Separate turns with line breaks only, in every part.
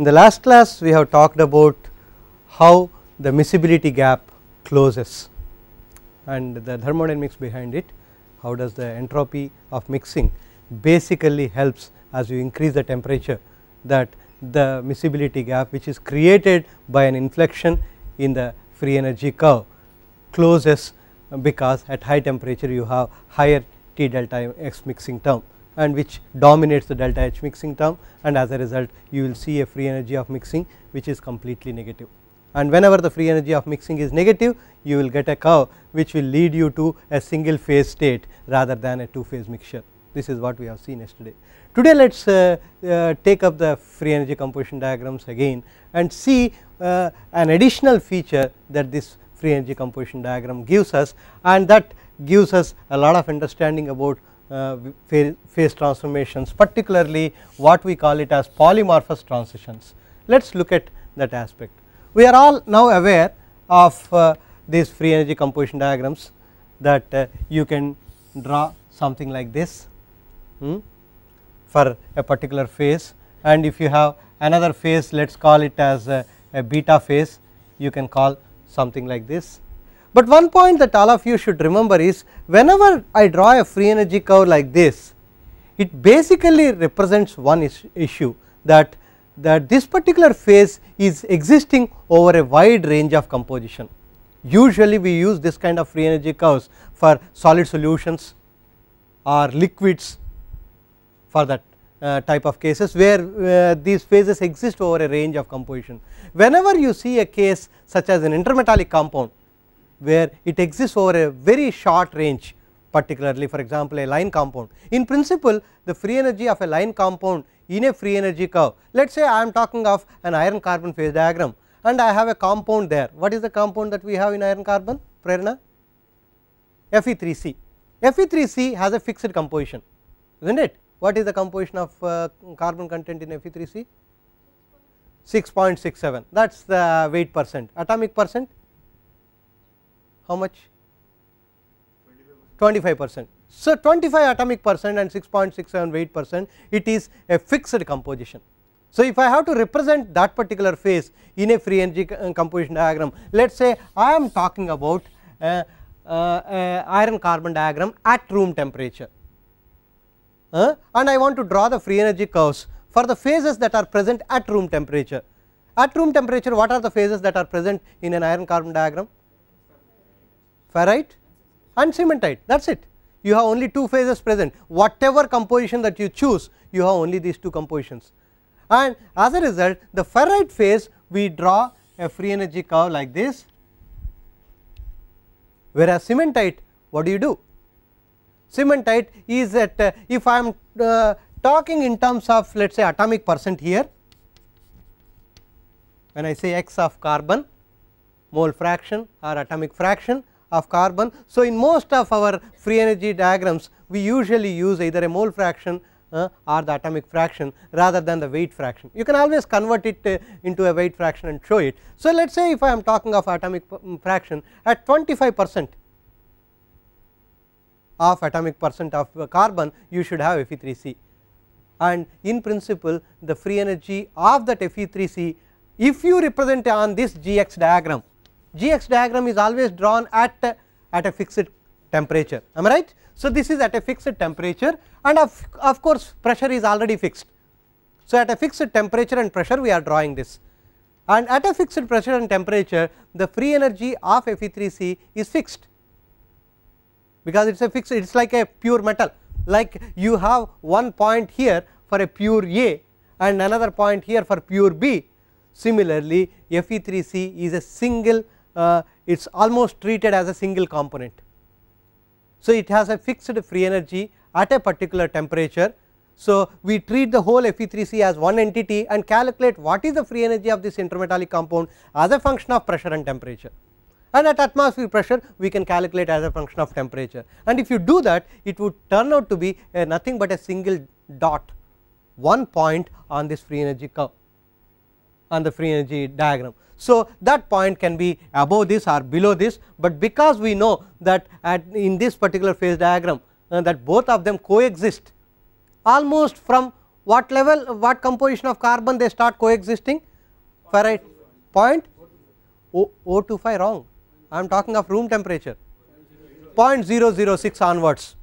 In the last class we have talked about how the miscibility gap closes and the thermodynamics behind it how does the entropy of mixing basically helps as you increase the temperature that the miscibility gap which is created by an inflection in the free energy curve closes because at high temperature you have higher T delta x mixing term and which dominates the delta H mixing term and as a result you will see a free energy of mixing which is completely negative. And whenever the free energy of mixing is negative you will get a curve which will lead you to a single phase state rather than a two phase mixture. This is what we have seen yesterday. Today let us uh, uh, take up the free energy composition diagrams again and see uh, an additional feature that this free energy composition diagram gives us and that gives us a lot of understanding about uh, phase, phase transformations particularly what we call it as polymorphous transitions. Let us look at that aspect. We are all now aware of uh, these free energy composition diagrams that uh, you can draw something like this hmm, for a particular phase and if you have another phase let us call it as a, a, beta phase you can call something like this but one point that all of you should remember is whenever I draw a free energy curve like this, it basically represents one is issue that, that this particular phase is existing over a wide range of composition. Usually we use this kind of free energy curves for solid solutions or liquids for that uh, type of cases where uh, these phases exist over a range of composition. Whenever you see a case such as an intermetallic compound where it exists over a very short range particularly for example, a line compound. In principle the free energy of a line compound in a free energy curve let us say I am talking of an iron carbon phase diagram and I have a compound there. What is the compound that we have in iron carbon Prerna? Fe3C. Fe3C has a fixed composition is not it. What is the composition of uh, carbon content in Fe3C? 6.67 that is the weight percent atomic percent how much 25 percent. So, 25 atomic percent and six point six seven weight percent it is a fixed composition. So, if I have to represent that particular phase in a free energy uh, composition diagram let us say I am talking about uh, uh, iron carbon diagram at room temperature and I want to draw the free energy curves for the phases that are present at room temperature. At room temperature what are the phases that are present in an iron carbon diagram? ferrite and cementite that is it. You have only two phases present whatever composition that you choose you have only these two compositions and as a result the ferrite phase we draw a free energy curve like this whereas cementite what do you do? Cementite is that uh, if I am uh, talking in terms of let us say atomic percent here when I say x of carbon mole fraction or atomic fraction of carbon. So, in most of our free energy diagrams we usually use either a mole fraction uh, or the atomic fraction rather than the weight fraction. You can always convert it uh, into a weight fraction and show it. So, let us say if I am talking of atomic mm, fraction at 25 percent of atomic percent of uh, carbon you should have Fe3C and in principle the free energy of that Fe3C if you represent on this Gx diagram Gx diagram is always drawn at, at a fixed temperature, am I right? So, this is at a fixed temperature and of, of course, pressure is already fixed. So, at a fixed temperature and pressure we are drawing this and at a fixed pressure and temperature the free energy of Fe3C is fixed because it is a fixed it is like a pure metal like you have one point here for a pure A and another point here for pure B. Similarly, Fe3C is a single uh, it is almost treated as a single component. So, it has a fixed free energy at a particular temperature. So, we treat the whole Fe3C as one entity and calculate what is the free energy of this intermetallic compound as a function of pressure and temperature and at atmospheric pressure we can calculate as a function of temperature and if you do that it would turn out to be uh, nothing but a single dot one point on this free energy curve on the free energy diagram. So, that point can be above this or below this, but because we know that in this particular phase diagram uh, that both of them coexist almost from what level what composition of carbon they start coexisting for point o, 025 wrong I am talking of room temperature 0.006 onwards.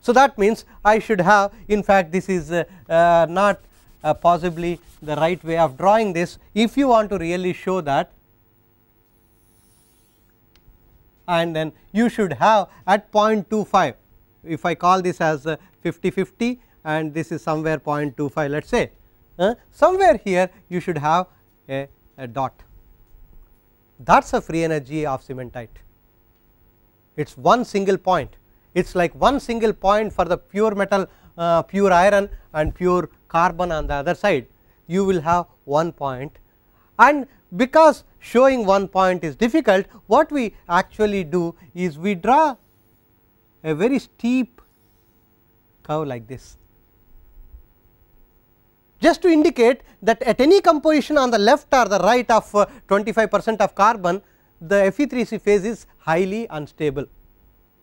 So, that means I should have in fact this is uh, uh, not uh, possibly the right way of drawing this if you want to really show that and then you should have at 0.25 if I call this as 50 50 and this is somewhere 0.25 let us say uh, somewhere here you should have a, a dot that is a free energy of cementite it is one single point it is like one single point for the pure metal uh, pure iron and pure carbon on the other side you will have one point and because showing one point is difficult what we actually do is we draw a very steep curve like this just to indicate that at any composition on the left or the right of uh, 25 percent of carbon the Fe3C phase is highly unstable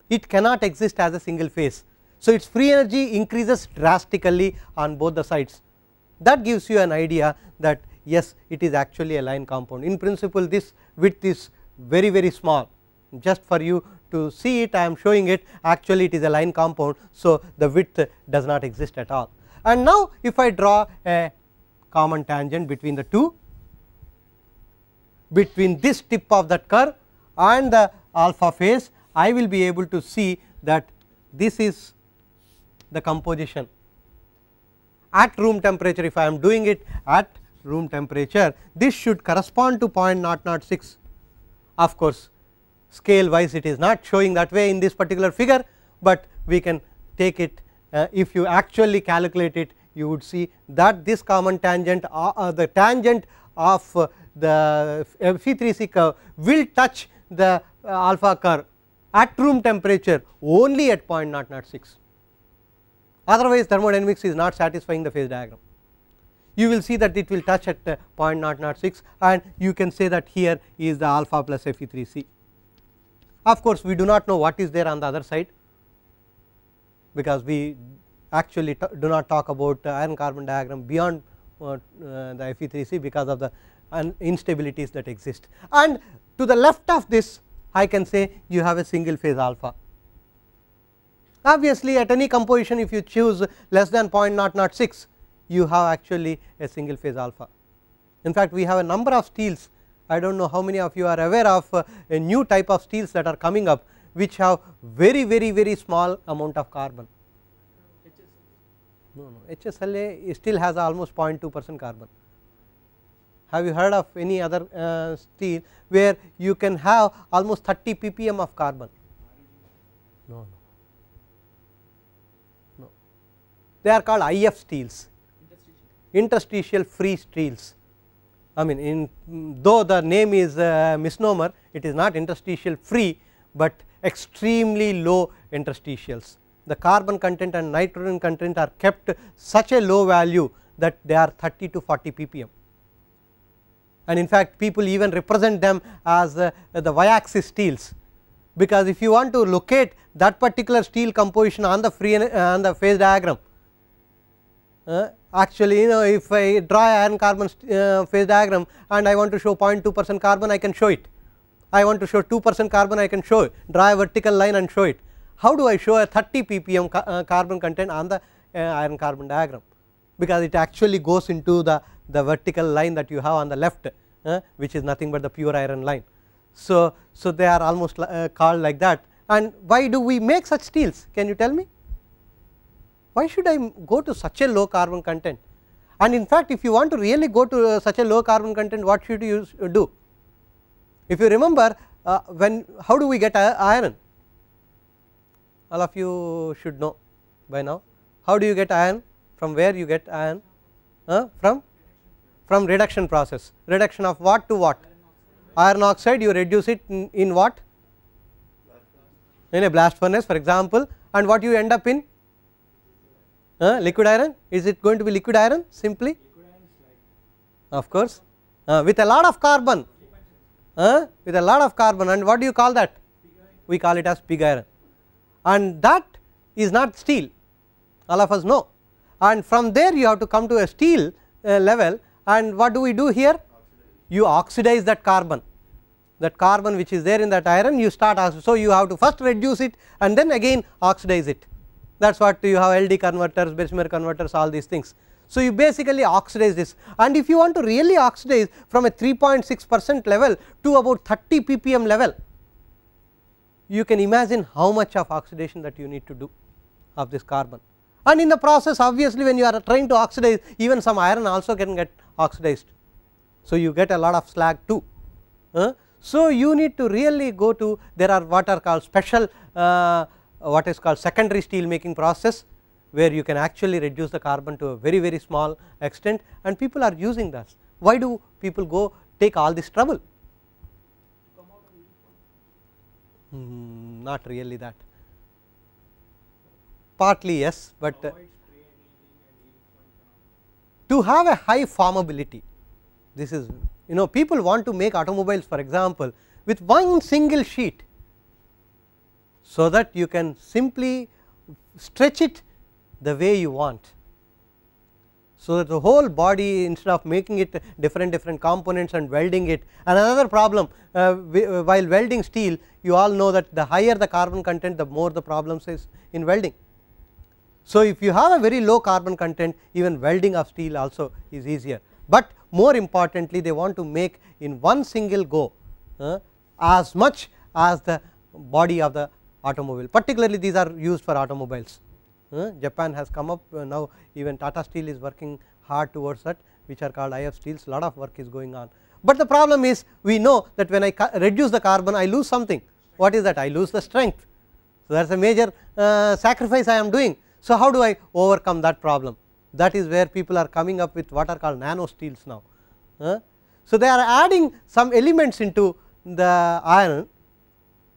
it cannot exist as a single phase so, its free energy increases drastically on both the sides that gives you an idea that yes it is actually a line compound. In principle this width is very very small just for you to see it I am showing it actually it is a line compound. So, the width does not exist at all and now if I draw a common tangent between the two between this tip of that curve and the alpha phase I will be able to see that this is the composition at room temperature if I am doing it at room temperature this should correspond to 0.006 of course scale wise it is not showing that way in this particular figure, but we can take it uh, if you actually calculate it you would see that this common tangent uh, uh, the tangent of uh, the C3C uh, curve will touch the uh, alpha curve at room temperature only at 0.006 otherwise thermodynamics is not satisfying the phase diagram. You will see that it will touch at uh, 0.006 and you can say that here is the alpha plus Fe3C. Of course, we do not know what is there on the other side because we actually do not talk about iron carbon diagram beyond uh, uh, the Fe3C because of the instabilities that exist. And to the left of this I can say you have a single phase alpha Obviously, at any composition if you choose less than 0.006 you have actually a single phase alpha. In fact, we have a number of steels I do not know how many of you are aware of uh, a new type of steels that are coming up which have very very very small amount of carbon. No, no HSLA still has almost 0.2 percent carbon. Have you heard of any other uh, steel where you can have almost 30 ppm of carbon? No, no they are called IF steels, interstitial free steels. I mean in though the name is a misnomer it is not interstitial free, but extremely low interstitials. The carbon content and nitrogen content are kept such a low value that they are 30 to 40 ppm and in fact people even represent them as uh, the y axis steels because if you want to locate that particular steel composition on the free uh, on the phase diagram uh, actually you know if I draw iron carbon uh, phase diagram and I want to show 0.2 percent carbon I can show it. I want to show 2 percent carbon I can show it, draw a vertical line and show it. How do I show a 30 ppm ca uh, carbon content on the iron carbon diagram because it actually goes into the, the vertical line that you have on the left which is nothing but the pure iron line. So, so they are almost called like that and why do we make such steels can you tell me? why should I go to such a low carbon content and in fact if you want to really go to uh, such a low carbon content what should you do. If you remember uh, when how do we get uh, iron all of you should know by now how do you get iron from where you get iron uh, from from reduction process reduction of what to what iron oxide you reduce it in, in what in a blast furnace for example and what you end up in uh, liquid iron is it going to be liquid iron simply of course uh, with a lot of carbon uh, with a lot of carbon and what do you call that we call it as pig iron and that is not steel all of us know and from there you have to come to a steel uh, level and what do we do here you oxidize that carbon that carbon which is there in that iron you start as so you have to first reduce it and then again oxidize it that is what you have LD converters, Bessemer converters all these things. So, you basically oxidize this and if you want to really oxidize from a 3.6 percent level to about 30 ppm level, you can imagine how much of oxidation that you need to do of this carbon. And in the process obviously when you are trying to oxidize even some iron also can get oxidized. So, you get a lot of slag too. Uh, so, you need to really go to there are what are called special uh, uh, what is called secondary steel making process where you can actually reduce the carbon to a very very small extent and people are using that. Why do people go take all this trouble? Hmm, not really that. Partly yes, but uh, to have a high formability, this is you know people want to make automobiles for example with one single sheet so that you can simply stretch it the way you want. So that the whole body instead of making it different different components and welding it and another problem uh, uh, while welding steel you all know that the higher the carbon content the more the problems is in welding. So, if you have a very low carbon content even welding of steel also is easier, but more importantly they want to make in one single go uh, as much as the body of the automobile particularly these are used for automobiles. Uh, Japan has come up uh, now even Tata Steel is working hard towards that which are called IF steels lot of work is going on. But the problem is we know that when I reduce the carbon I lose something what is that I lose the strength. So, that is a major uh, sacrifice I am doing. So, how do I overcome that problem that is where people are coming up with what are called nano steels now. so, they are adding some elements into the iron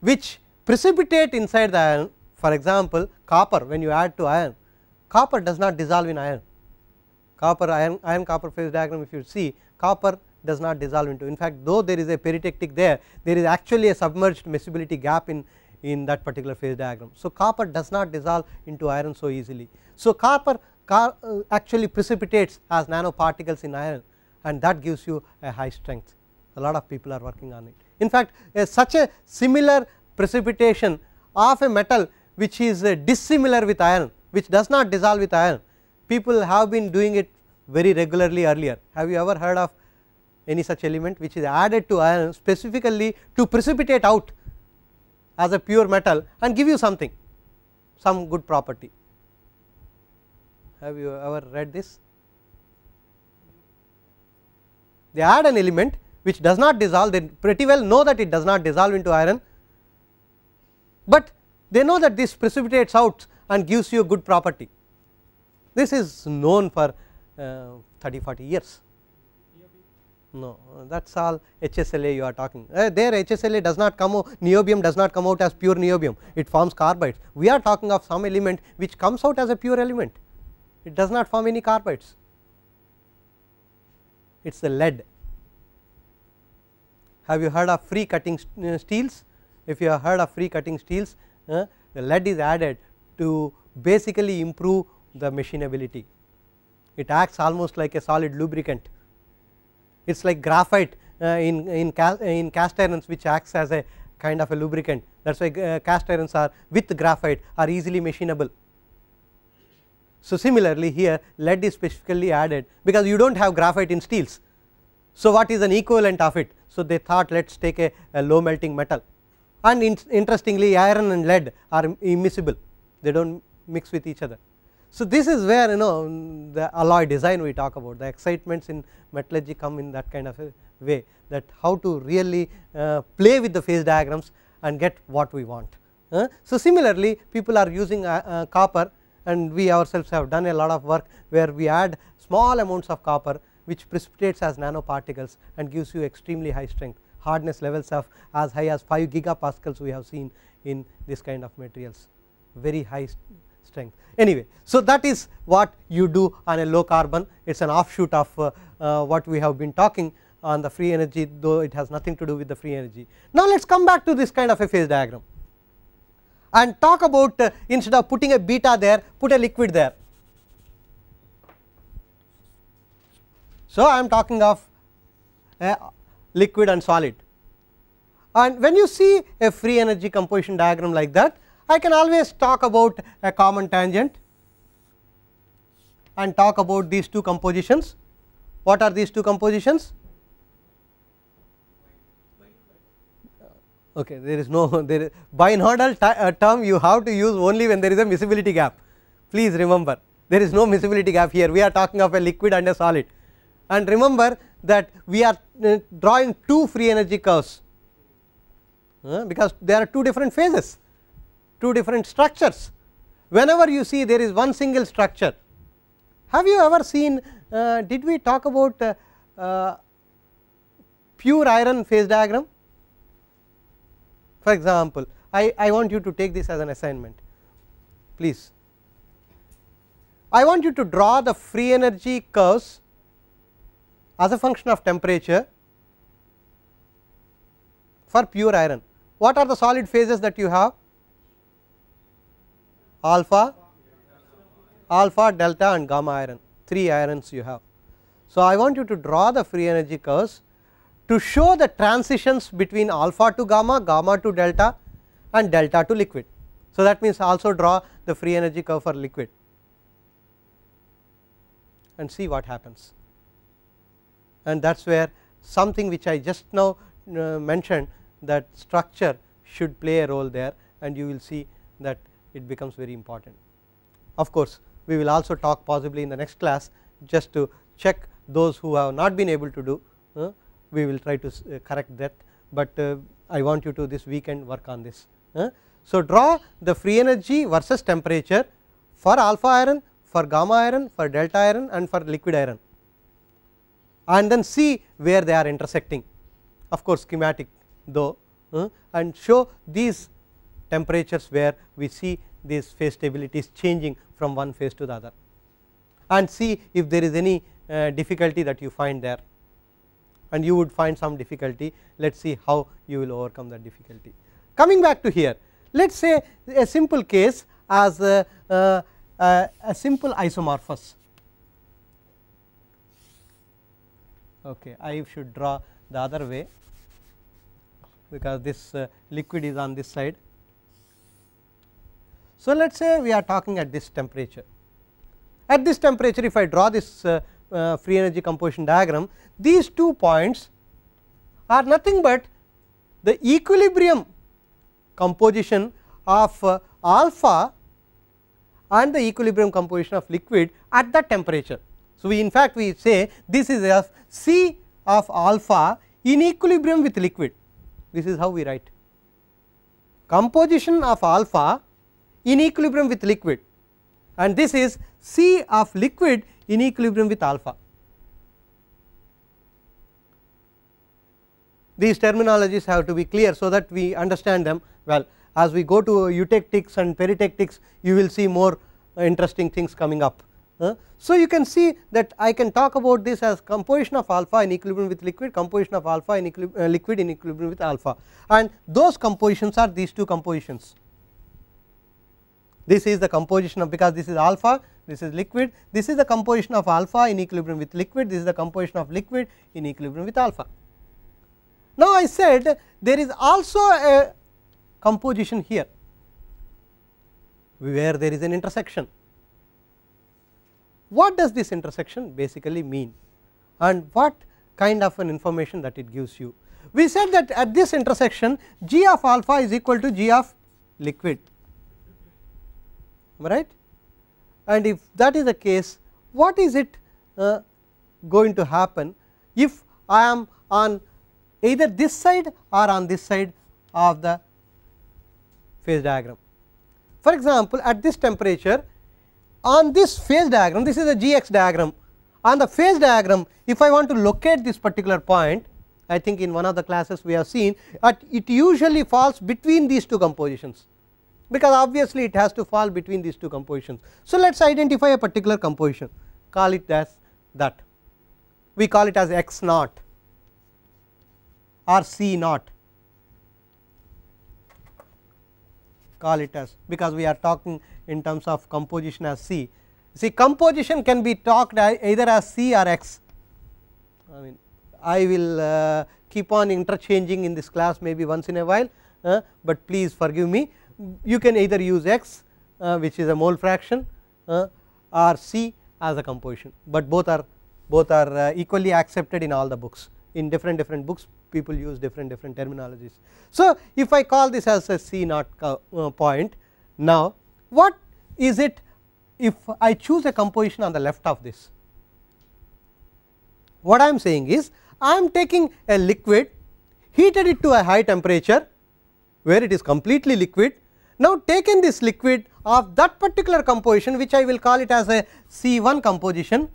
which precipitate inside the iron for example, copper when you add to iron, copper does not dissolve in iron. Copper iron, iron copper phase diagram if you see copper does not dissolve into in fact though there is a peritectic there, there is actually a submerged miscibility gap in, in that particular phase diagram. So, copper does not dissolve into iron so easily. So, copper uh, actually precipitates as nanoparticles in iron and that gives you a high strength a lot of people are working on it. In fact, such a similar precipitation of a metal which is uh, dissimilar with iron which does not dissolve with iron. People have been doing it very regularly earlier. Have you ever heard of any such element which is added to iron specifically to precipitate out as a pure metal and give you something some good property. Have you ever read this? They add an element which does not dissolve they pretty well know that it does not dissolve into iron but they know that this precipitates out and gives you a good property. This is known for uh, 30 40 years. No, that is all HSLA you are talking. Uh, there HSLA does not come out, niobium does not come out as pure niobium, it forms carbides. We are talking of some element which comes out as a pure element, it does not form any carbides, it is the lead. Have you heard of free cutting st uh, steels? if you have heard of free cutting steels uh, the lead is added to basically improve the machinability. It acts almost like a solid lubricant, it is like graphite uh, in, in, in cast irons which acts as a kind of a lubricant that is why uh, cast irons are with graphite are easily machinable. So, similarly here lead is specifically added because you do not have graphite in steels. So, what is an equivalent of it? So, they thought let us take a, a low melting metal and in interestingly iron and lead are immiscible they do not mix with each other. So, this is where you know the alloy design we talk about the excitements in metallurgy come in that kind of a way that how to really uh, play with the phase diagrams and get what we want. Uh. So, similarly people are using uh, uh copper and we ourselves have done a lot of work where we add small amounts of copper which precipitates as nanoparticles and gives you extremely high strength hardness levels of as high as 5 gigapascals we have seen in this kind of materials very high strength anyway. So, that is what you do on a low carbon it is an offshoot of uh, uh, what we have been talking on the free energy though it has nothing to do with the free energy. Now, let us come back to this kind of a phase diagram and talk about uh, instead of putting a beta there put a liquid there. So, I am talking of a uh, liquid and solid. And when you see a free energy composition diagram like that, I can always talk about a common tangent and talk about these two compositions. What are these two compositions? Okay, there is no there is binodal uh, term you have to use only when there is a miscibility gap. Please remember, there is no miscibility gap here. We are talking of a liquid and a solid and remember that we are uh, drawing two free energy curves uh, because there are two different phases, two different structures. Whenever you see there is one single structure, have you ever seen uh, did we talk about uh, uh pure iron phase diagram? For example, I, I want you to take this as an assignment please. I want you to draw the free energy curves as a function of temperature for pure iron. What are the solid phases that you have? Alpha, alpha, delta and gamma iron, 3 irons you have. So, I want you to draw the free energy curves to show the transitions between alpha to gamma, gamma to delta and delta to liquid. So, that means also draw the free energy curve for liquid and see what happens and that is where something which I just now uh, mentioned that structure should play a role there and you will see that it becomes very important. Of course, we will also talk possibly in the next class just to check those who have not been able to do uh, we will try to uh, correct that, but I want you to this weekend work on this. So, draw the free energy versus temperature for alpha iron, for gamma iron, for delta iron and for liquid iron and then see where they are intersecting of course schematic though uh, and show these temperatures where we see these phase stabilities changing from one phase to the other and see if there is any uh, difficulty that you find there and you would find some difficulty let us see how you will overcome that difficulty. Coming back to here let us say a simple case as a, uh, uh a simple isomorphous okay I should draw the other way because this uh, liquid is on this side. So let us say we are talking at this temperature. At this temperature if I draw this uh, uh, free energy composition diagram these two points are nothing but the equilibrium composition of uh, alpha and the equilibrium composition of liquid at that temperature. So, we in fact, we say this is of C of alpha in equilibrium with liquid, this is how we write. Composition of alpha in equilibrium with liquid and this is C of liquid in equilibrium with alpha. These terminologies have to be clear, so that we understand them well. As we go to eutectics and peritectics, you will see more interesting things coming up. So, you can see that I can talk about this as composition of alpha in equilibrium with liquid, composition of alpha in uh, liquid in equilibrium with alpha and those compositions are these two compositions. This is the composition of because this is alpha, this is liquid, this is the composition of alpha in equilibrium with liquid, this is the composition of liquid in equilibrium with alpha. Now, I said there is also a composition here where there is an intersection what does this intersection basically mean and what kind of an information that it gives you? We said that at this intersection g of alpha is equal to g of liquid right and if that is the case what is it uh, going to happen if I am on either this side or on this side of the phase diagram. For example, at this temperature on this phase diagram, this is a Gx diagram. On the phase diagram, if I want to locate this particular point, I think in one of the classes we have seen, it usually falls between these two compositions, because obviously it has to fall between these two compositions. So, let us identify a particular composition, call it as that. We call it as x naught or c naught, call it as, because we are talking in terms of composition as C. See composition can be talked either as C or X. I mean I will uh, keep on interchanging in this class maybe once in a while, uh, but please forgive me. You can either use X uh, which is a mole fraction uh, or C as a composition, but both are both are uh, equally accepted in all the books in different different books people use different different terminologies. So, if I call this as a C naught uh, point now what is it if I choose a composition on the left of this? What I am saying is I am taking a liquid heated it to a high temperature where it is completely liquid. Now, taken this liquid of that particular composition which I will call it as a C 1 composition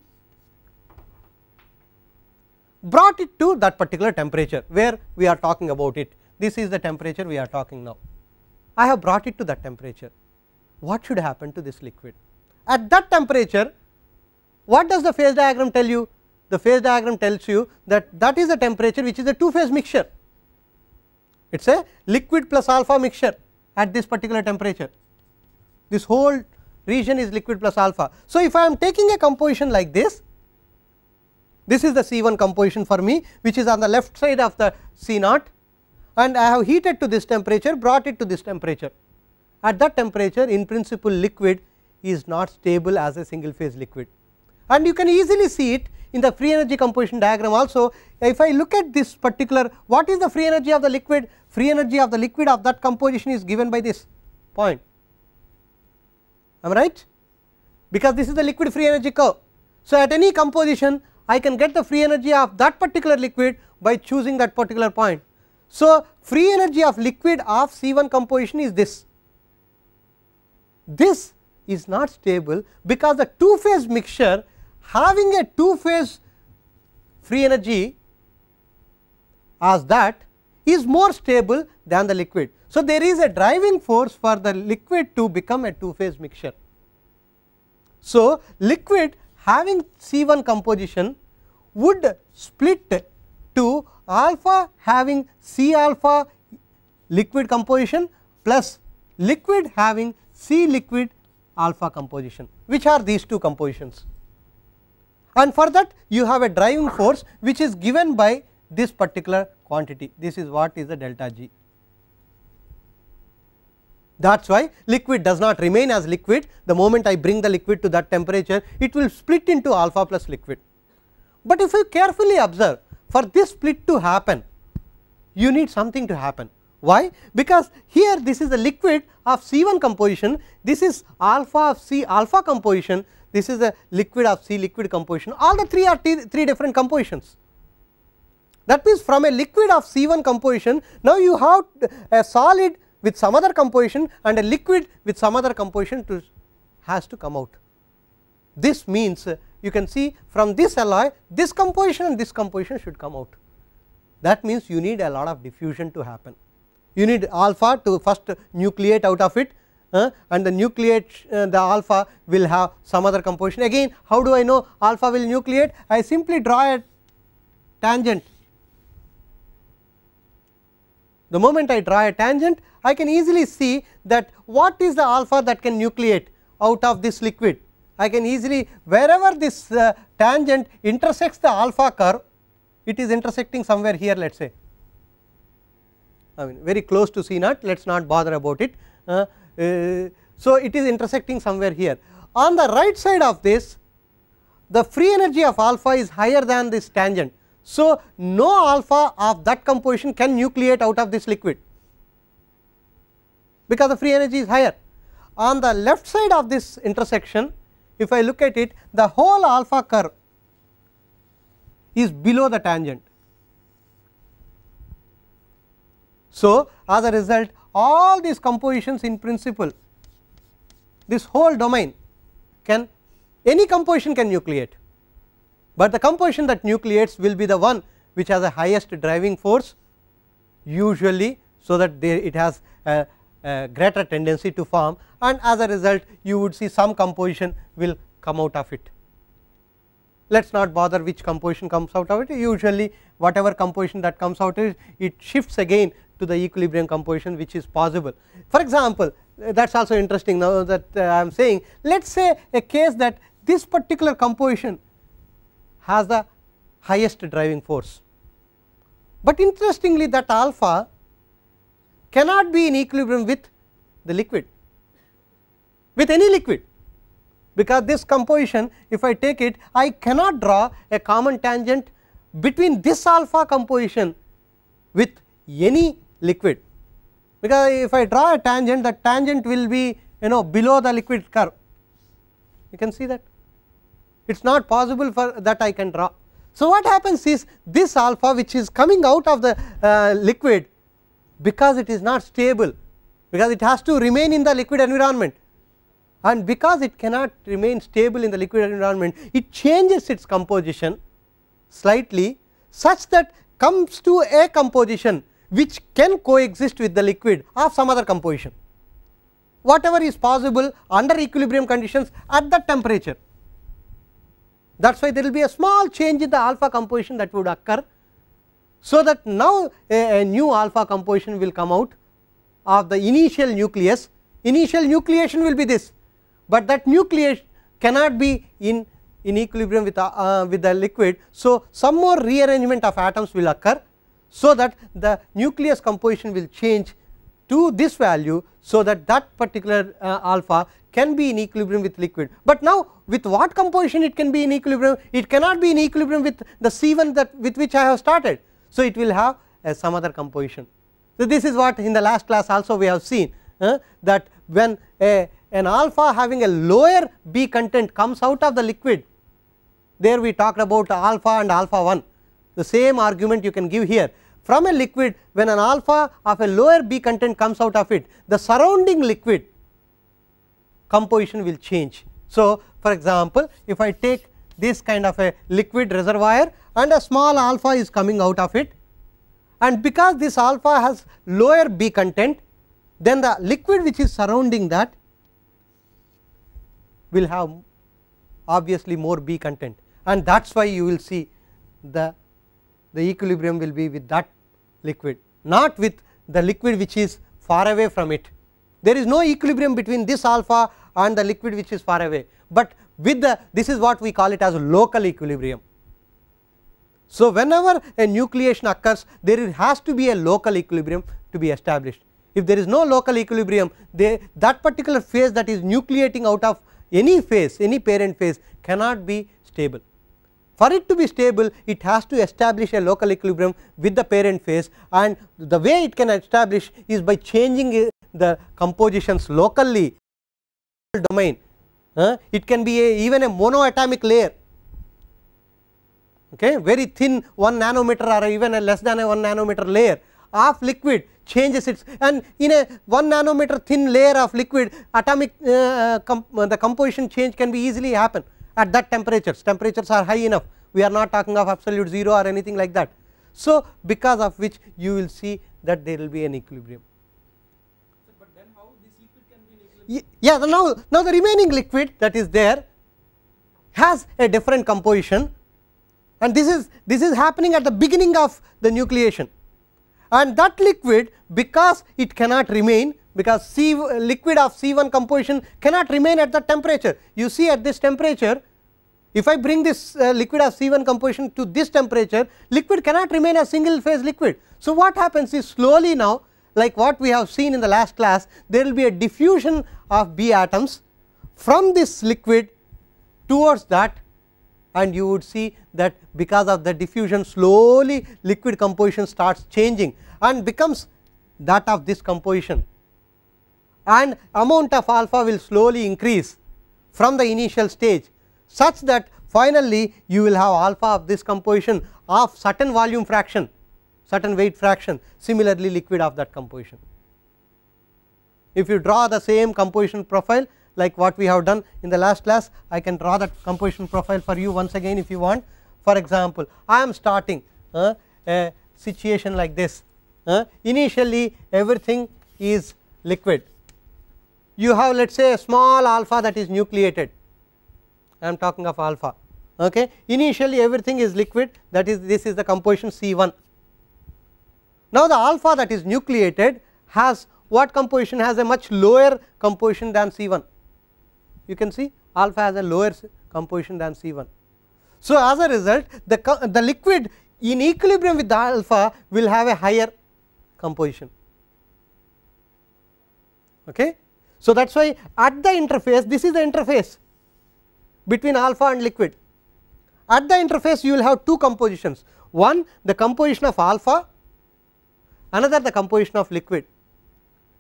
brought it to that particular temperature where we are talking about it. This is the temperature we are talking now. I have brought it to that temperature what should happen to this liquid. At that temperature, what does the phase diagram tell you? The phase diagram tells you that that is the temperature which is a two phase mixture. It is a liquid plus alpha mixture at this particular temperature. This whole region is liquid plus alpha. So, if I am taking a composition like this, this is the C 1 composition for me which is on the left side of the C naught and I have heated to this temperature brought it to this temperature. At that temperature in principle liquid is not stable as a single phase liquid and you can easily see it in the free energy composition diagram also if I look at this particular what is the free energy of the liquid free energy of the liquid of that composition is given by this point am I right because this is the liquid free energy curve. So, at any composition I can get the free energy of that particular liquid by choosing that particular point. So, free energy of liquid of C1 composition is this this is not stable because the two phase mixture having a two phase free energy as that is more stable than the liquid. So, there is a driving force for the liquid to become a two phase mixture. So, liquid having C 1 composition would split to alpha having C alpha liquid composition plus liquid having C liquid alpha composition which are these two compositions and for that you have a driving force which is given by this particular quantity this is what is the delta G. That is why liquid does not remain as liquid the moment I bring the liquid to that temperature it will split into alpha plus liquid. But if you carefully observe for this split to happen you need something to happen why? Because here this is a liquid of C1 composition, this is alpha of C alpha composition, this is a liquid of C liquid composition, all the three are three different compositions. That means, from a liquid of C1 composition, now you have a solid with some other composition and a liquid with some other composition to has to come out. This means, uh, you can see from this alloy, this composition and this composition should come out. That means, you need a lot of diffusion to happen you need alpha to first nucleate out of it uh, and the nucleate uh, the alpha will have some other composition. Again how do I know alpha will nucleate? I simply draw a tangent. The moment I draw a tangent I can easily see that what is the alpha that can nucleate out of this liquid. I can easily wherever this uh, tangent intersects the alpha curve it is intersecting somewhere here let us say I mean very close to C naught let us not bother about it. Uh, uh, so, it is intersecting somewhere here. On the right side of this the free energy of alpha is higher than this tangent. So, no alpha of that composition can nucleate out of this liquid because the free energy is higher. On the left side of this intersection if I look at it the whole alpha curve is below the tangent. So, as a result all these compositions in principle this whole domain can any composition can nucleate, but the composition that nucleates will be the one which has the highest driving force usually. So, that they, it has a, a greater tendency to form and as a result you would see some composition will come out of it. Let us not bother which composition comes out of it usually whatever composition that comes out is it shifts again to the equilibrium composition which is possible. For example, that is also interesting now that uh, I am saying let us say a case that this particular composition has the highest driving force, but interestingly that alpha cannot be in equilibrium with the liquid with any liquid because this composition if I take it I cannot draw a common tangent between this alpha composition with any liquid because if I draw a tangent the tangent will be you know below the liquid curve you can see that it is not possible for that I can draw. So, what happens is this alpha which is coming out of the uh, liquid because it is not stable because it has to remain in the liquid environment and because it cannot remain stable in the liquid environment it changes its composition slightly such that comes to a composition which can coexist with the liquid of some other composition. Whatever is possible under equilibrium conditions at that temperature. That is why there will be a small change in the alpha composition that would occur. So, that now a, a new alpha composition will come out of the initial nucleus. Initial nucleation will be this, but that nucleation cannot be in in equilibrium with, uh, with the liquid. So, some more rearrangement of atoms will occur so that the nucleus composition will change to this value so that that particular uh, alpha can be in equilibrium with liquid. But now with what composition it can be in equilibrium? It cannot be in equilibrium with the C1 that with which I have started. So, it will have uh, some other composition. So, this is what in the last class also we have seen uh, that when a, an alpha having a lower B content comes out of the liquid, there we talked about alpha and alpha 1 the same argument you can give here from a liquid when an alpha of a lower B content comes out of it, the surrounding liquid composition will change. So, for example, if I take this kind of a liquid reservoir and a small alpha is coming out of it and because this alpha has lower B content, then the liquid which is surrounding that will have obviously more B content and that is why you will see the the equilibrium will be with that liquid not with the liquid which is far away from it. There is no equilibrium between this alpha and the liquid which is far away, but with the this is what we call it as local equilibrium. So, whenever a nucleation occurs there has to be a local equilibrium to be established. If there is no local equilibrium they, that particular phase that is nucleating out of any phase any parent phase cannot be stable for it to be stable it has to establish a local equilibrium with the parent phase and the way it can establish is by changing uh, the compositions locally domain. Uh, it can be a, even a monoatomic layer okay, very thin 1 nanometer or even a less than a 1 nanometer layer of liquid changes its and in a 1 nanometer thin layer of liquid atomic uh, uh com uh, the composition change can be easily happen at that temperatures. Temperatures are high enough. We are not talking of absolute 0 or anything like that. So, because of which you will see that there will be an equilibrium. but then how this liquid can be equilibrium? Yeah, now, now the remaining liquid that is there has a different composition and this is this is happening at the beginning of the nucleation and that liquid because it cannot remain because C liquid of C1 composition cannot remain at that temperature. You see at this temperature, if I bring this uh, liquid of C1 composition to this temperature, liquid cannot remain a single phase liquid. So, what happens is slowly now like what we have seen in the last class, there will be a diffusion of B atoms from this liquid towards that and you would see that because of the diffusion slowly liquid composition starts changing and becomes that of this composition and amount of alpha will slowly increase from the initial stage such that finally you will have alpha of this composition of certain volume fraction certain weight fraction similarly liquid of that composition. If you draw the same composition profile like what we have done in the last class I can draw that composition profile for you once again if you want for example I am starting uh, a situation like this uh, initially everything is liquid you have let us say a small alpha that is nucleated I am talking of alpha okay initially everything is liquid that is this is the composition C1 now the alpha that is nucleated has what composition has a much lower composition than C1 you can see alpha has a lower composition than C1 so as a result the the liquid in equilibrium with the alpha will have a higher composition okay so, that is why at the interface this is the interface between alpha and liquid. At the interface you will have two compositions one the composition of alpha another the composition of liquid.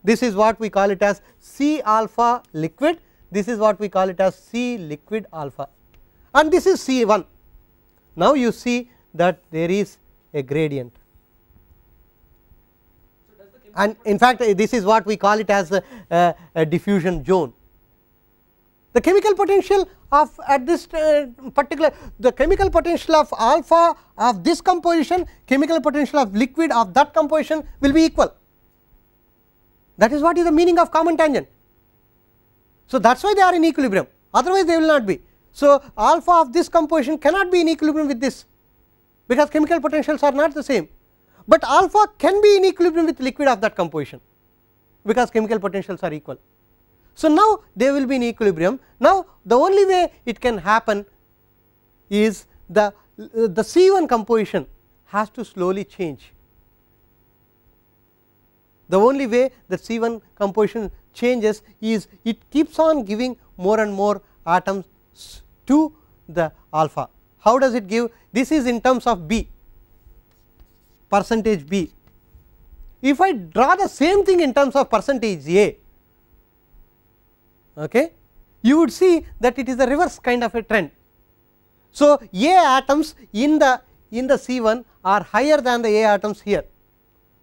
This is what we call it as C alpha liquid this is what we call it as C liquid alpha and this is C 1. Now, you see that there is a gradient and in fact eh, this is what we call it as a, a, a diffusion zone. The chemical potential of at this uh, particular the chemical potential of alpha of this composition chemical potential of liquid of that composition will be equal. That is what is the meaning of common tangent. So, that is why they are in equilibrium otherwise they will not be. So, alpha of this composition cannot be in equilibrium with this because chemical potentials are not the same but alpha can be in equilibrium with liquid of that composition because chemical potentials are equal. So, now they will be in equilibrium. Now, the only way it can happen is the, the C 1 composition has to slowly change. The only way that C 1 composition changes is it keeps on giving more and more atoms to the alpha. How does it give? This is in terms of B percentage B. If I draw the same thing in terms of percentage A, okay, you would see that it is the reverse kind of a trend. So, A atoms in the in the C 1 are higher than the A atoms here.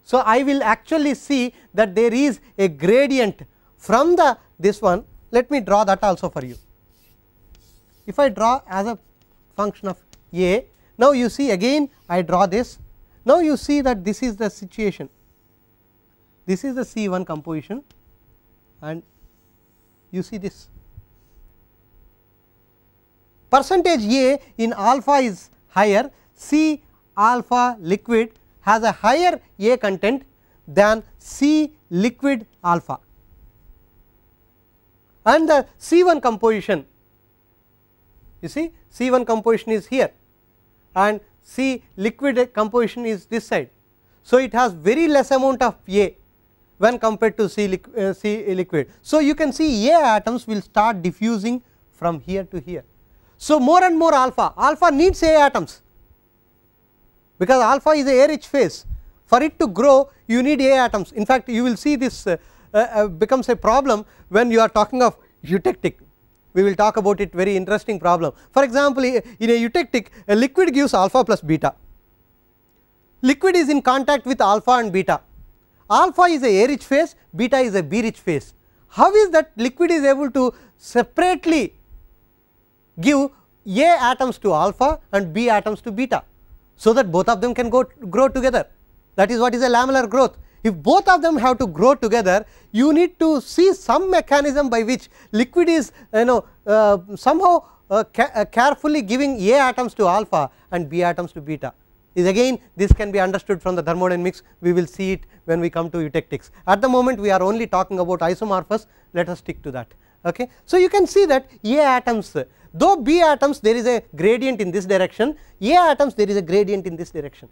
So, I will actually see that there is a gradient from the this one let me draw that also for you. If I draw as a function of A, now you see again I draw this now, you see that this is the situation, this is the C 1 composition and you see this percentage A in alpha is higher C alpha liquid has a higher A content than C liquid alpha and the C 1 composition you see C 1 composition is here and see liquid composition is this side. So, it has very less amount of A when compared to C, liqu uh, C liquid. So, you can see A atoms will start diffusing from here to here. So, more and more alpha, alpha needs A atoms because alpha is a A rich phase for it to grow you need A atoms. In fact, you will see this uh, uh, uh becomes a problem when you are talking of eutectic we will talk about it very interesting problem. For example, in a eutectic a liquid gives alpha plus beta, liquid is in contact with alpha and beta, alpha is a A rich phase, beta is a B rich phase. How is that liquid is able to separately give A atoms to alpha and B atoms to beta, so that both of them can go grow together that is what is a lamellar growth if both of them have to grow together, you need to see some mechanism by which liquid is you know uh, somehow uh, ca uh, carefully giving A atoms to alpha and B atoms to beta is again this can be understood from the thermodynamics we will see it when we come to eutectics. At the moment we are only talking about isomorphous let us stick to that. Okay. So, you can see that A atoms though B atoms there is a gradient in this direction A atoms there is a gradient in this direction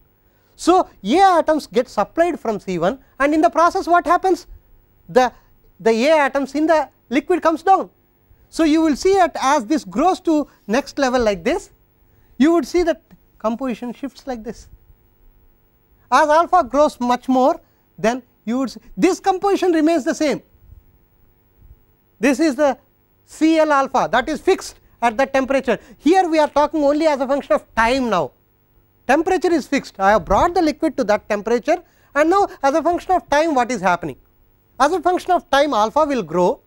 so, A atoms get supplied from C1 and in the process what happens? The, the A atoms in the liquid comes down. So, you will see that as this grows to next level like this, you would see that composition shifts like this. As alpha grows much more, then you would see this composition remains the same. This is the Cl alpha that is fixed at that temperature. Here we are talking only as a function of time now temperature is fixed. I have brought the liquid to that temperature and now as a function of time what is happening? As a function of time alpha will grow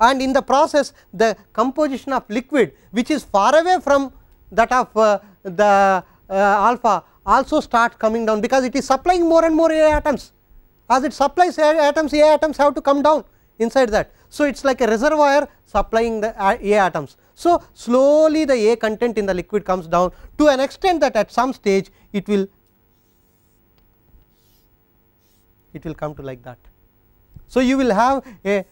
and in the process the composition of liquid which is far away from that of uh, the uh, alpha also start coming down because it is supplying more and more air atoms. As it supplies air atoms, A atoms have to come down inside that. So, it is like a reservoir supplying the A atoms. So, slowly the A content in the liquid comes down to an extent that at some stage it will it will come to like that. So, you will have a uh,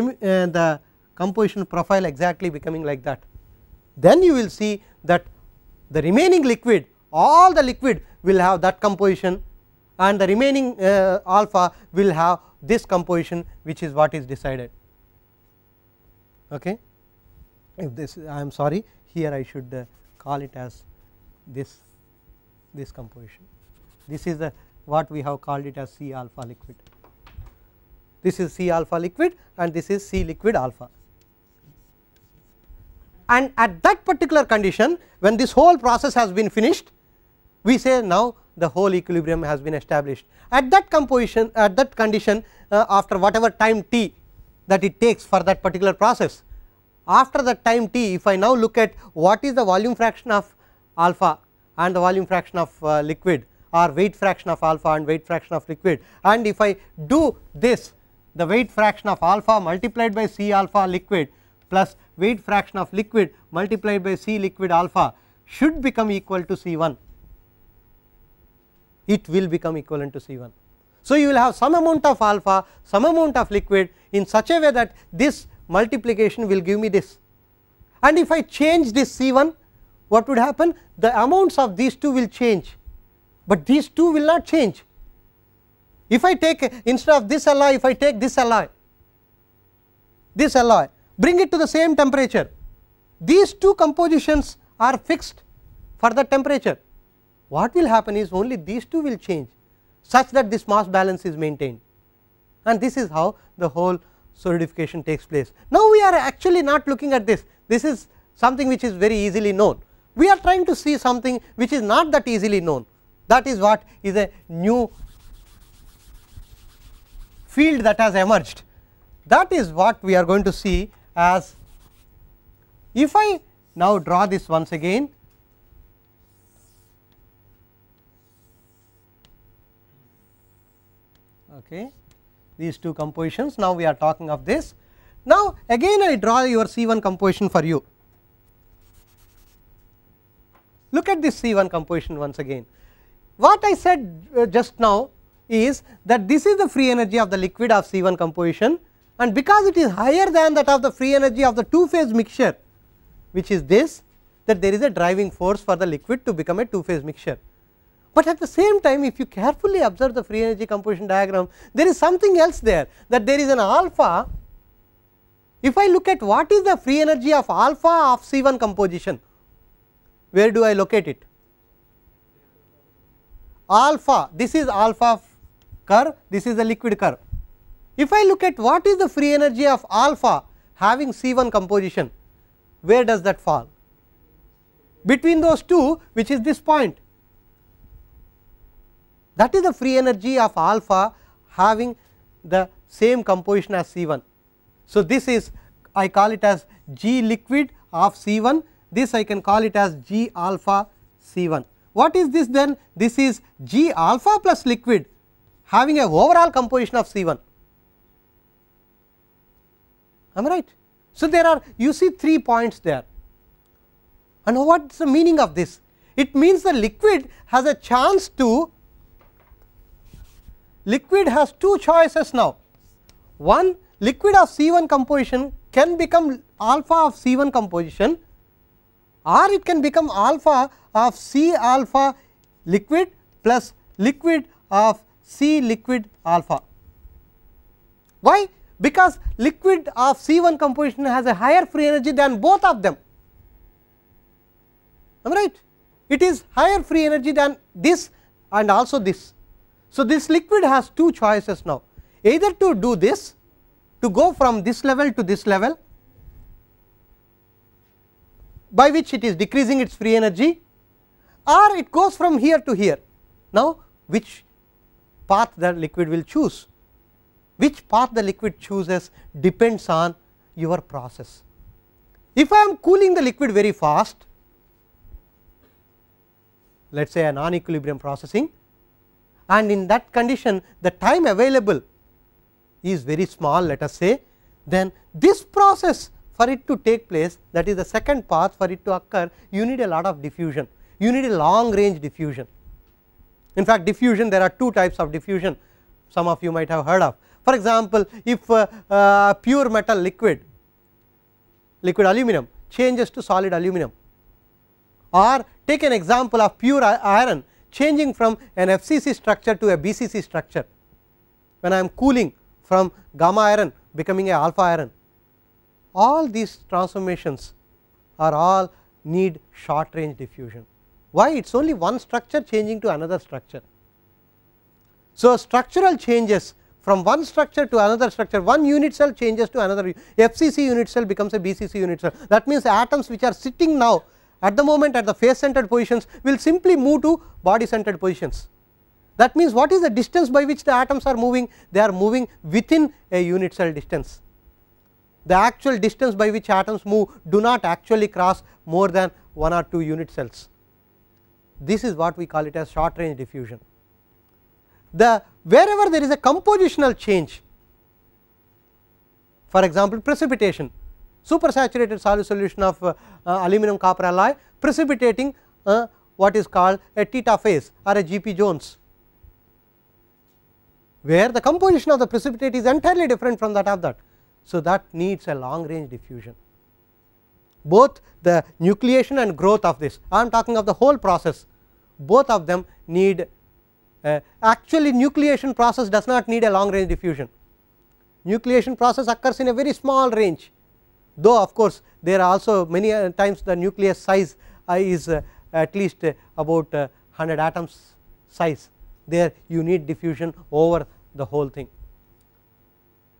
the composition profile exactly becoming like that. Then you will see that the remaining liquid all the liquid will have that composition and the remaining uh, alpha will have this composition which is what is decided okay if this I am sorry here I should uh, call it as this this composition this is the what we have called it as C alpha liquid this is C alpha liquid and this is C liquid alpha and at that particular condition when this whole process has been finished we say now the whole equilibrium has been established at that composition at that condition uh, after whatever time t that it takes for that particular process. After that time t, if I now look at what is the volume fraction of alpha and the volume fraction of uh, liquid or weight fraction of alpha and weight fraction of liquid and if I do this the weight fraction of alpha multiplied by C alpha liquid plus weight fraction of liquid multiplied by C liquid alpha should become equal to C 1, it will become equivalent to C 1. So, you will have some amount of alpha, some amount of liquid in such a way that this multiplication will give me this. And if I change this C 1, what would happen? The amounts of these two will change, but these two will not change. If I take instead of this alloy, if I take this alloy, this alloy, bring it to the same temperature, these two compositions are fixed for the temperature. What will happen is only these two will change such that this mass balance is maintained and this is how the whole solidification takes place. Now, we are actually not looking at this, this is something which is very easily known. We are trying to see something which is not that easily known that is what is a new field that has emerged. That is what we are going to see as if I now draw this once again okay these two compositions now we are talking of this now again i draw your c1 composition for you look at this c1 composition once again what i said uh, just now is that this is the free energy of the liquid of c1 composition and because it is higher than that of the free energy of the two phase mixture which is this that there is a driving force for the liquid to become a two phase mixture but at the same time if you carefully observe the free energy composition diagram there is something else there that there is an alpha. If I look at what is the free energy of alpha of C1 composition, where do I locate it? Alpha, this is alpha curve, this is the liquid curve. If I look at what is the free energy of alpha having C1 composition, where does that fall? Between those two which is this point that is the free energy of alpha having the same composition as C 1. So, this is I call it as G liquid of C 1, this I can call it as G alpha C 1. What is this then? This is G alpha plus liquid having a overall composition of C 1, am I right? So, there are you see three points there and what is the meaning of this? It means the liquid has a chance to liquid has two choices now. One liquid of C1 composition can become alpha of C1 composition or it can become alpha of C alpha liquid plus liquid of C liquid alpha. Why? Because liquid of C1 composition has a higher free energy than both of them. Am I right? It is higher free energy than this and also this. So, this liquid has two choices now either to do this to go from this level to this level by which it is decreasing its free energy or it goes from here to here. Now, which path the liquid will choose? Which path the liquid chooses depends on your process. If I am cooling the liquid very fast, let us say a non equilibrium processing, and in that condition the time available is very small let us say, then this process for it to take place that is the second path for it to occur you need a lot of diffusion, you need a long range diffusion. In fact, diffusion there are two types of diffusion some of you might have heard of. For example, if uh, uh, pure metal liquid, liquid aluminum changes to solid aluminum or take an example of pure iron changing from an FCC structure to a BCC structure, when I am cooling from gamma iron becoming a alpha iron. All these transformations are all need short range diffusion. Why? It is only one structure changing to another structure. So, structural changes from one structure to another structure, one unit cell changes to another FCC unit cell becomes a BCC unit cell. That means, atoms which are sitting now at the moment at the face centered positions will simply move to body centered positions. That means, what is the distance by which the atoms are moving? They are moving within a unit cell distance. The actual distance by which atoms move do not actually cross more than 1 or 2 unit cells. This is what we call it as short range diffusion. The wherever there is a compositional change, for example, precipitation supersaturated solid solution of uh, uh, aluminum copper alloy precipitating uh, what is called a theta phase or a GP Jones, where the composition of the precipitate is entirely different from that of that. So, that needs a long range diffusion. Both the nucleation and growth of this, I am talking of the whole process, both of them need uh, actually nucleation process does not need a long range diffusion. Nucleation process occurs in a very small range though of course there are also many uh, times the nucleus size uh, is uh, at least about 100 atoms size there you need diffusion over the whole thing.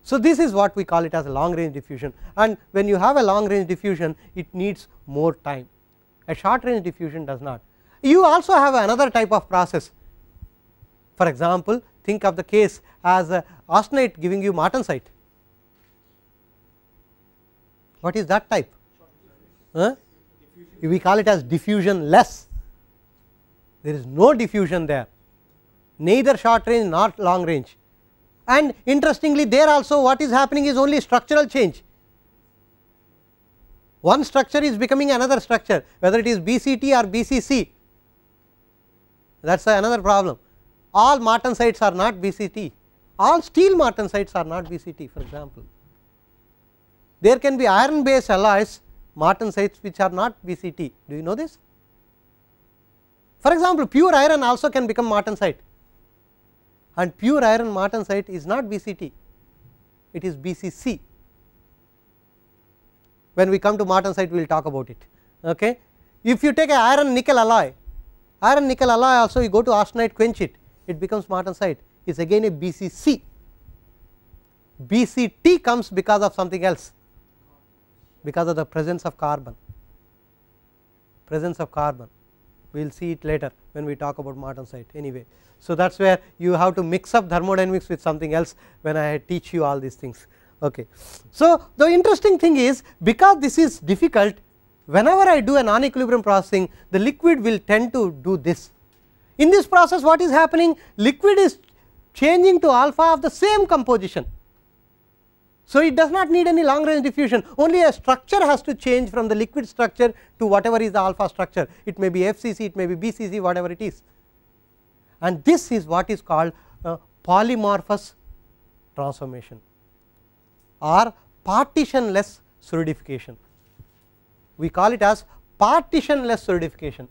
So this is what we call it as a long range diffusion and when you have a long range diffusion it needs more time a short range diffusion does not. You also have another type of process for example think of the case as austenite giving you martensite what is that type? Huh? We call it as diffusion less. There is no diffusion there, neither short range nor long range. And interestingly, there also what is happening is only structural change. One structure is becoming another structure, whether it is BCT or BCC. That is another problem. All martensites are not BCT, all steel martensites are not BCT, for example. There can be iron based alloys martensites which are not BCT. Do you know this? For example, pure iron also can become martensite and pure iron martensite is not BCT, it is BCC. When we come to martensite, we will talk about it. Okay. If you take a iron nickel alloy, iron nickel alloy also you go to austenite quench it, it becomes martensite, it is again a BCC. BCT comes because of something else, because of the presence of carbon presence of carbon we will see it later when we talk about martensite anyway. So that is where you have to mix up thermodynamics with something else when I teach you all these things. Okay. So the interesting thing is because this is difficult whenever I do a non-equilibrium processing the liquid will tend to do this. In this process what is happening liquid is changing to alpha of the same composition so, it does not need any long range diffusion only a structure has to change from the liquid structure to whatever is the alpha structure it may be FCC it may be BCC whatever it is and this is what is called a uh, polymorphous transformation or partitionless solidification we call it as partitionless solidification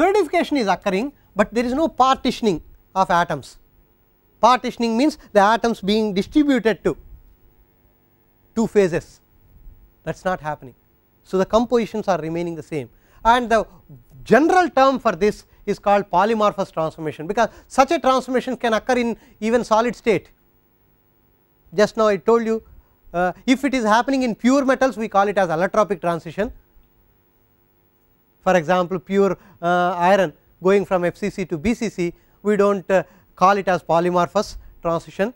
solidification is occurring, but there is no partitioning of atoms. Partitioning means the atoms being distributed to two phases that is not happening. So, the compositions are remaining the same and the general term for this is called polymorphous transformation because such a transformation can occur in even solid state. Just now I told you uh, if it is happening in pure metals we call it as allotropic transition for example, pure uh, iron going from FCC to BCC we do not uh, call it as polymorphous transition,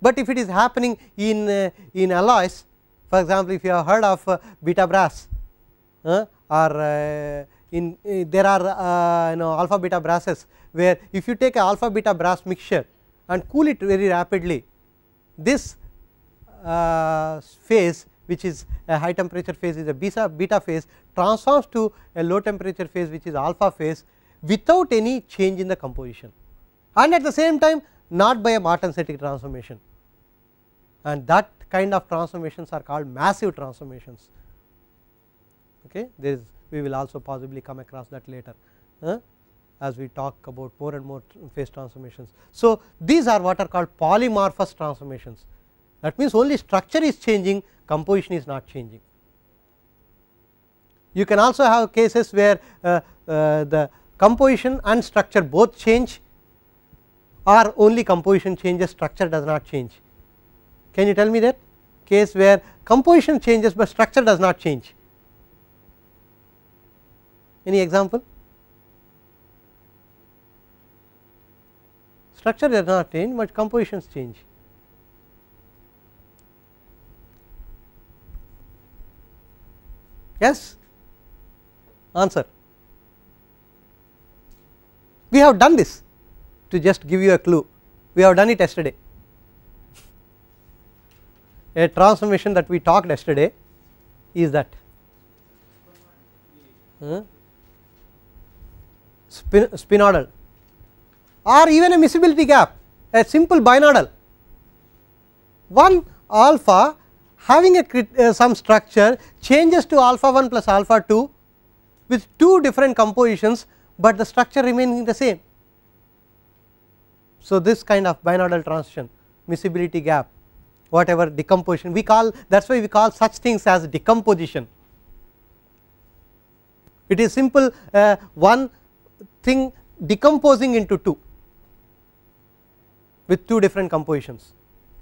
but if it is happening in, uh, in alloys for example, if you have heard of beta brass or in there are you know alpha beta brasses where if you take a alpha beta brass mixture and cool it very rapidly this phase which is a high temperature phase is a beta, beta phase transforms to a low temperature phase which is alpha phase without any change in the composition and at the same time not by a martensitic transformation and that kind of transformations are called massive transformations okay there is we will also possibly come across that later uh, as we talk about more and more phase transformations so these are what are called polymorphous transformations that means, only structure is changing composition is not changing. You can also have cases where uh, uh, the composition and structure both change or only composition changes structure does not change. Can you tell me that case where composition changes, but structure does not change? Any example? Structure does not change, but compositions change. Yes? Answer. We have done this to just give you a clue. We have done it yesterday. A transformation that we talked yesterday is that hmm, spin, spinodal or even a miscibility gap, a simple binodal. One alpha having a uh, some structure changes to alpha 1 plus alpha 2 with two different compositions, but the structure remaining the same. So, this kind of binodal transition miscibility gap whatever decomposition we call that is why we call such things as decomposition. It is simple uh, one thing decomposing into two with two different compositions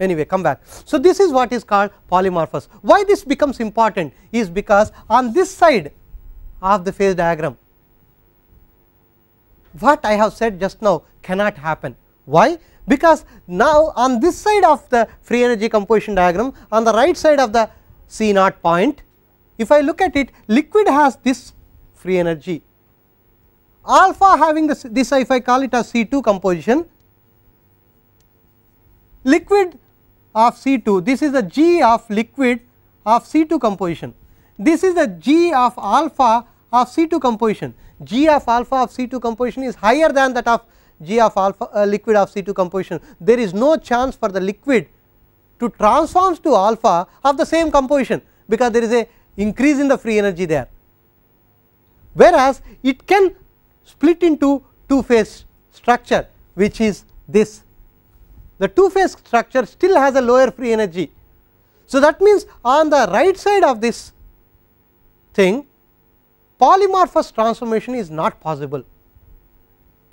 anyway come back. So, this is what is called polymorphous. Why this becomes important is because on this side of the phase diagram what I have said just now cannot happen. Why? Because now on this side of the free energy composition diagram on the right side of the C naught point if I look at it liquid has this free energy alpha having this, this if I call it as C2 composition liquid of C2, this is the G of liquid of C2 composition. This is the G of alpha of C2 composition. G of alpha of C2 composition is higher than that of G of alpha uh, liquid of C2 composition. There is no chance for the liquid to transforms to alpha of the same composition because there is a increase in the free energy there. Whereas, it can split into two phase structure which is this the two phase structure still has a lower free energy. So, that means on the right side of this thing polymorphous transformation is not possible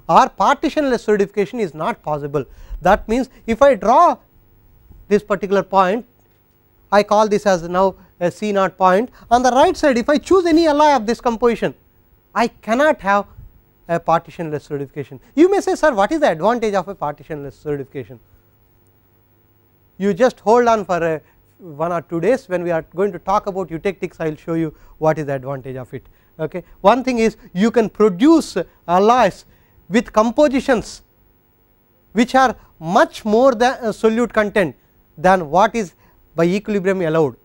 or partitionless solidification is not possible. That means, if I draw this particular point I call this as now a C naught point on the right side if I choose any alloy of this composition I cannot have a partitionless solidification. You may say sir what is the advantage of a partitionless solidification? You just hold on for a uh, 1 or 2 days when we are going to talk about eutectics I will show you what is the advantage of it. Okay. One thing is you can produce uh, alloys with compositions which are much more than uh, solute content than what is by equilibrium allowed.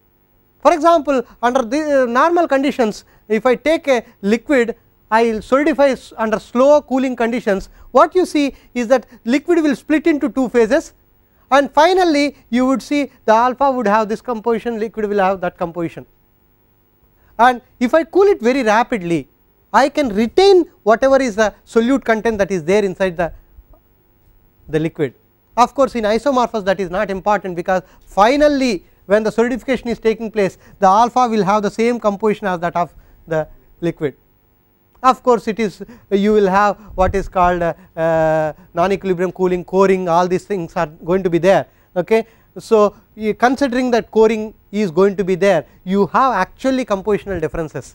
For example, under the normal conditions if I take a liquid I will solidify under slow cooling conditions, what you see is that liquid will split into two phases and finally, you would see the alpha would have this composition, liquid will have that composition. And if I cool it very rapidly, I can retain whatever is the solute content that is there inside the, the liquid. Of course, in isomorphous that is not important because finally, when the solidification is taking place the alpha will have the same composition as that of the liquid. Of course, it is you will have what is called uh, uh, non equilibrium cooling coring all these things are going to be there. Okay. So, considering that coring is going to be there you have actually compositional differences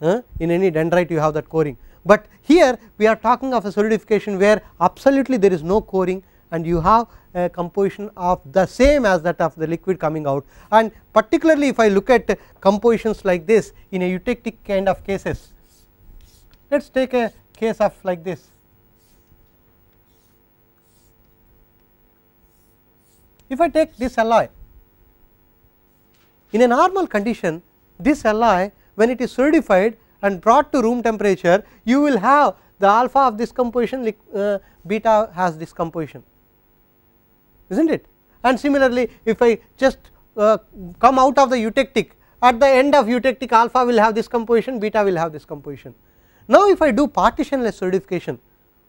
uh, in any dendrite you have that coring. But here we are talking of a solidification where absolutely there is no coring and you have a composition of the same as that of the liquid coming out and particularly if I look at compositions like this in a eutectic kind of cases let us take a case of like this. If I take this alloy, in a normal condition, this alloy when it is solidified and brought to room temperature, you will have the alpha of this composition, uh, beta has this composition, is not it? And similarly, if I just uh, come out of the eutectic, at the end of eutectic alpha will have this composition, beta will have this composition. Now, if I do partitionless solidification,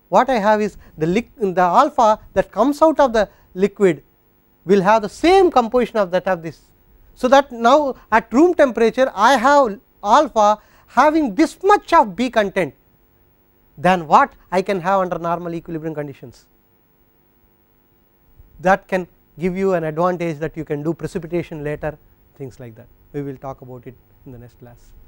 what I have is the, the alpha that comes out of the liquid will have the same composition of that of this. So, that now at room temperature I have alpha having this much of B content than what I can have under normal equilibrium conditions. That can give you an advantage that you can do precipitation later things like that. We will talk about it in the next class.